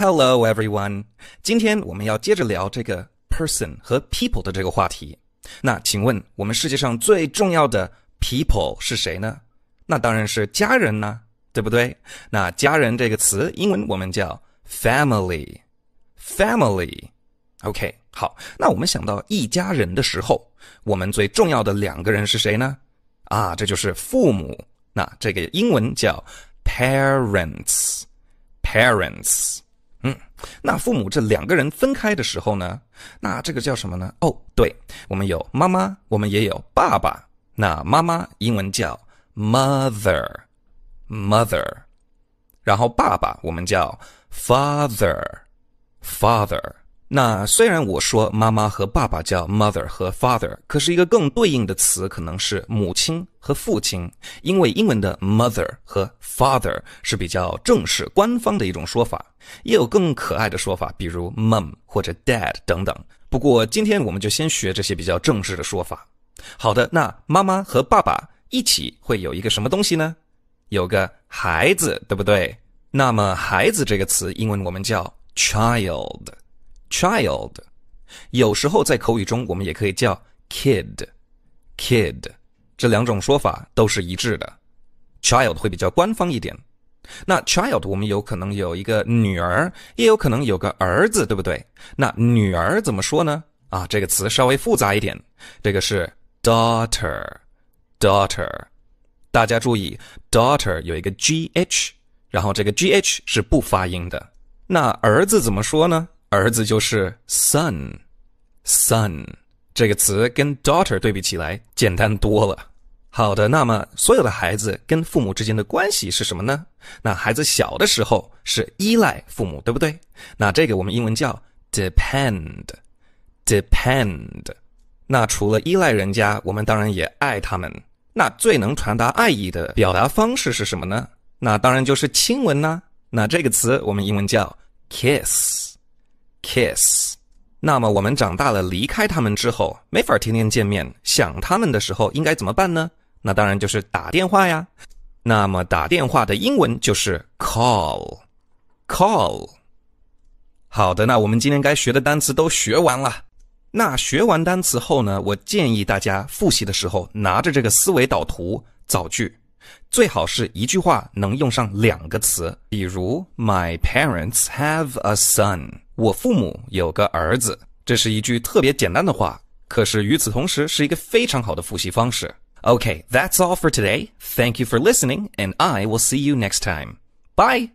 Hello, everyone。今天我们要接着聊这个 person 和 people 的这个话题。那请问，我们世界上最重要的 people 是谁呢？那当然是家人呢，对不对？那家人这个词，英文我们叫 family，family。OK，好。那我们想到一家人的时候，我们最重要的两个人是谁呢？啊，这就是父母。那这个英文叫 parents，parents。那父母这两个人分开的时候呢？那这个叫什么呢？哦，对我们有妈妈，我们也有爸爸。那妈妈英文叫 mother，mother，然后爸爸我们叫 father，father。那虽然我说妈妈和爸爸叫 mother 和 father，可是一个更对应的词可能是母亲和父亲，因为英文的 mother 和 father 是比较正式、官方的一种说法，也有更可爱的说法，比如 mom 或者 dad 等等。不过今天我们就先学这些比较正式的说法。好的，那妈妈和爸爸一起会有一个什么东西呢？有个孩子，对不对？那么孩子这个词，英文我们叫 child。child，有时候在口语中我们也可以叫 kid，kid，这两种说法都是一致的。child 会比较官方一点。那 child 我们有可能有一个女儿，也有可能有个儿子，对不对？那女儿怎么说呢？啊，这个词稍微复杂一点。这个是 daughter，daughter，大家注意，daughter 有一个 gh，然后这个 gh 是不发音的。那儿子怎么说呢？儿子就是 son，son 这个词跟 daughter 对比起来简单多了。好的，那么所有的孩子跟父母之间的关系是什么呢？那孩子小的时候是依赖父母，对不对？那这个我们英文叫 depend，depend。那除了依赖人家，我们当然也爱他们。那最能传达爱意的表达方式是什么呢？那当然就是亲吻啦。那这个词我们英文叫 kiss。kiss，那么我们长大了，离开他们之后，没法天天见面，想他们的时候应该怎么办呢？那当然就是打电话呀。那么打电话的英文就是 call，call。好的，那我们今天该学的单词都学完了。那学完单词后呢，我建议大家复习的时候拿着这个思维导图造句，最好是一句话能用上两个词，比如 My parents have a son。我父母有个儿子，这是一句特别简单的话，可是与此同时是一个非常好的复习方式。Okay, that's all for today. Thank you for listening, and I will see you next time. Bye.